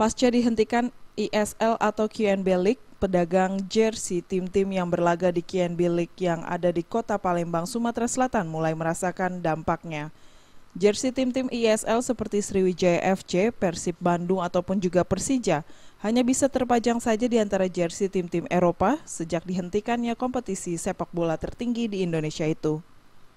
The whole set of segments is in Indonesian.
pasca dihentikan ISL e atau QNB League, pedagang jersey tim-tim yang berlaga di QNB League yang ada di kota Palembang, Sumatera Selatan mulai merasakan dampaknya. Jersey tim-tim ISL e seperti Sriwijaya FC, Persib Bandung ataupun juga Persija hanya bisa terpajang saja di antara jersey tim-tim Eropa sejak dihentikannya kompetisi sepak bola tertinggi di Indonesia itu.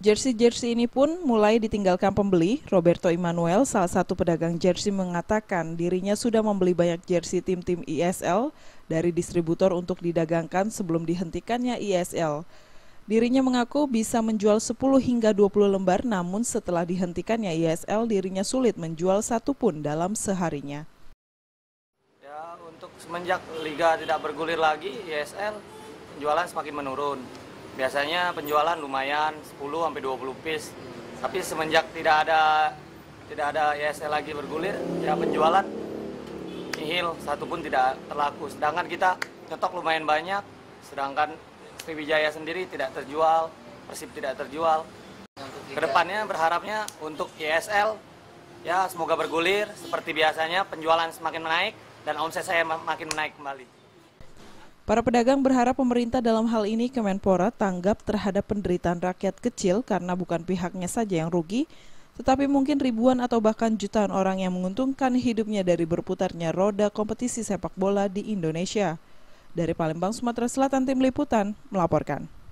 Jersey-jersey ini pun mulai ditinggalkan pembeli. Roberto Emanuel, salah satu pedagang jersey, mengatakan dirinya sudah membeli banyak jersey tim-tim ISL e dari distributor untuk didagangkan sebelum dihentikannya ISL. E dirinya mengaku bisa menjual 10 hingga 20 lembar, namun setelah dihentikannya ISL, e dirinya sulit menjual satu pun dalam seharinya. Ya, untuk semenjak liga tidak bergulir lagi, ISL penjualan semakin menurun biasanya penjualan lumayan 10 sampai 20 piece. Tapi semenjak tidak ada tidak ada ISL lagi bergulir, ya penjualan nihil, satu pun tidak terlaku. Sedangkan kita nyetok lumayan banyak, sedangkan Sriwijaya sendiri tidak terjual, Persib tidak terjual. Kedepannya berharapnya untuk ESL ya semoga bergulir seperti biasanya penjualan semakin naik dan omset saya makin naik kembali. Para pedagang berharap pemerintah dalam hal ini Kemenpora tanggap terhadap penderitaan rakyat kecil karena bukan pihaknya saja yang rugi, tetapi mungkin ribuan atau bahkan jutaan orang yang menguntungkan hidupnya dari berputarnya roda kompetisi sepak bola di Indonesia. Dari Palembang, Sumatera Selatan, Tim Liputan melaporkan.